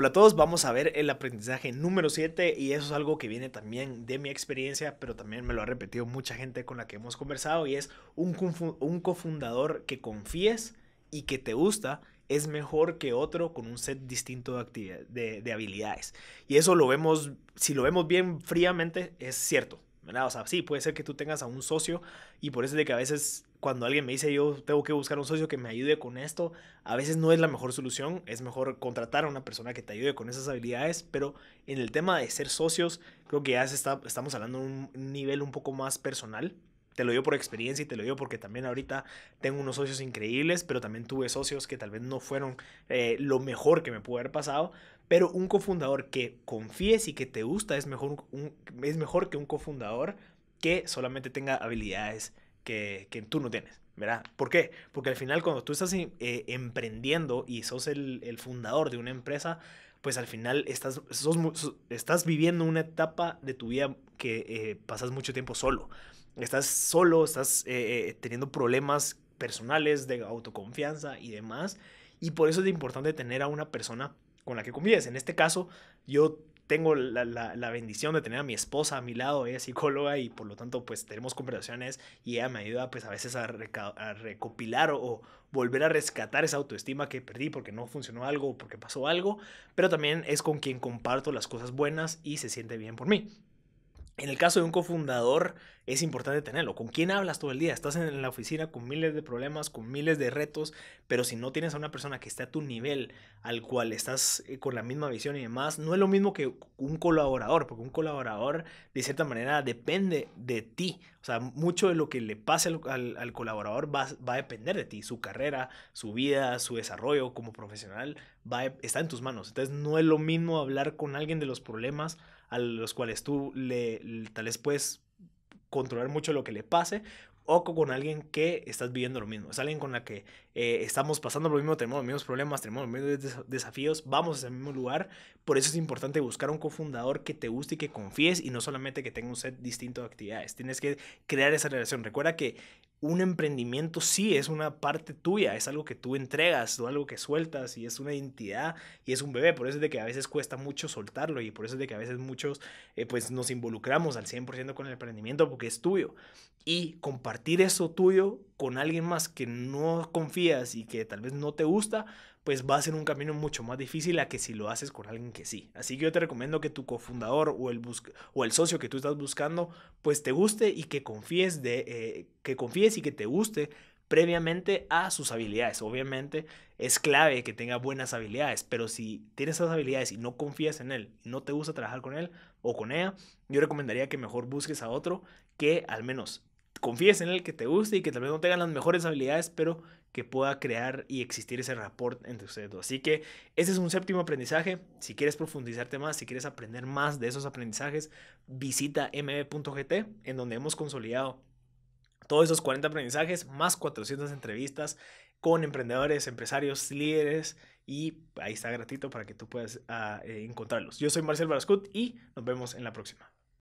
Hola a todos, vamos a ver el aprendizaje número 7 y eso es algo que viene también de mi experiencia, pero también me lo ha repetido mucha gente con la que hemos conversado y es un, cofundador que confíes y que te gusta es mejor que otro con un set distinto de, habilidades. Y eso lo vemos, si lo vemos bien fríamente, es cierto. O sea, sí, puede ser que tú tengas a un socio y por eso de que a veces cuando alguien me dice yo tengo que buscar un socio que me ayude con esto, a veces no es la mejor solución, es mejor contratar a una persona que te ayude con esas habilidades, pero en el tema de ser socios, creo que ya estamos hablando de un nivel un poco más personal. Te lo digo por experiencia y te lo digo porque también ahorita tengo unos socios increíbles, pero también tuve socios que tal vez no fueron eh, lo mejor que me pudo haber pasado. Pero un cofundador que confíes y que te gusta es mejor, es mejor que un cofundador que solamente tenga habilidades que, tú no tienes, ¿verdad? ¿Por qué? Porque al final cuando tú estás eh, eh, emprendiendo y sos el, fundador de una empresa, pues al final estás, estás viviendo una etapa de tu vida que eh, pasas mucho tiempo solo. Estás solo, estás teniendo problemas personales de autoconfianza y demás. Y por eso es importante tener a una persona con la que convives. En este caso, yo tengo la, bendición de tener a mi esposa a mi lado, ella es psicóloga y por lo tanto pues tenemos conversaciones y ella me ayuda pues a veces a, recopilar o, volver a rescatar esa autoestima que perdí porque no funcionó algo o porque pasó algo, pero también es con quien comparto las cosas buenas y se siente bien por mí. En el caso de un cofundador, es importante tenerlo. ¿Con quién hablas todo el día? Estás en la oficina con miles de problemas, con miles de retos, pero si no tienes a una persona que esté a tu nivel, al cual estás eh, con la misma visión y demás, no es lo mismo que un colaborador, porque un colaborador de cierta manera depende de ti. O sea, mucho de lo que le pase al, colaborador va, a depender de ti. Su carrera, su vida, su desarrollo como profesional va está en tus manos. Entonces no es lo mismo hablar con alguien de los problemas a los cuales tú le, tal vez puedes controlar mucho lo que le pase o con alguien que estás viviendo lo mismo. Es alguien con la que eh, estamos pasando lo mismo, tenemos los mismos problemas, tenemos los mismos desafíos, vamos al mismo lugar. Por eso es importante buscar un cofundador que te guste y que confíes y no solamente que tenga un set distinto de actividades. Tienes que crear esa relación. Recuerda que un emprendimiento sí es una parte tuya, es algo que tú entregas, o algo que sueltas y es una identidad y es un bebé, por eso es de que a veces cuesta mucho soltarlo y por eso es de que a veces muchos eh, pues nos involucramos al 100% con el emprendimiento porque es tuyo y compartir eso tuyo con alguien más que no confías y que tal vez no te gusta, pues va a ser un camino mucho más difícil a que si lo haces con alguien que sí. Así que yo te recomiendo que tu cofundador o el, o el socio que tú estás buscando, pues te guste y que confíes, de, eh, que confíes y que te guste previamente a sus habilidades. Obviamente es clave que tenga buenas habilidades, pero si tienes esas habilidades y no confías en él, no te gusta trabajar con él o con ella, yo recomendaría que mejor busques a otro que al menos confíes en el que te guste y que tal vez no tengan las mejores habilidades, pero que pueda crear y existir ese rapport entre ustedes dos. Así que ese es un séptimo aprendizaje. Si quieres profundizarte más, si quieres aprender más de esos aprendizajes, visita mb.gt, en donde hemos consolidado todos esos 40 aprendizajes, más 400 entrevistas con emprendedores, empresarios, líderes, y ahí está gratuito para que tú puedas ah, eh, encontrarlos. Yo soy Marcel Barascut y nos vemos en la próxima.